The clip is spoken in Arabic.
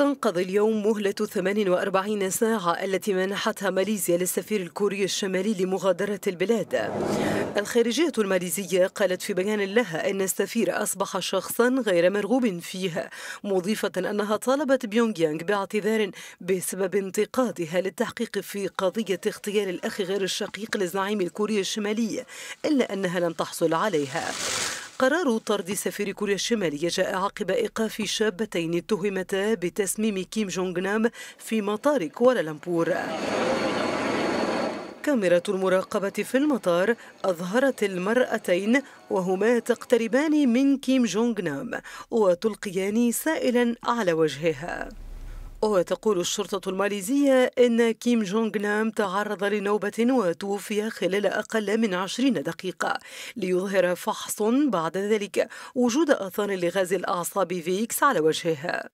تنقضي اليوم مهلة 48 ساعة التي منحتها ماليزيا للسفير الكوري الشمالي لمغادرة البلاد الخارجية الماليزية قالت في بيان لها أن السفير أصبح شخصا غير مرغوب فيه مضيفة أنها طالبت بيونغ يانغ باعتذار بسبب انتقادها للتحقيق في قضية اغتيال الأخ غير الشقيق للزعيم الكوري الشمالي إلا أنها لم تحصل عليها قرار طرد سفير كوريا الشمالية جاء عقب إيقاف شابتين اتهمتا بتسميم كيم جونغ نام في مطار كوالالمبور كاميرا المراقبة في المطار أظهرت المرأتين وهما تقتربان من كيم جونغ نام وتلقيان سائلا على وجهها وتقول الشرطة الماليزية أن كيم جونغ نام تعرض لنوبة وتوفي خلال أقل من عشرين دقيقة ليظهر فحص بعد ذلك وجود آثار لغاز الأعصاب فيكس على وجهها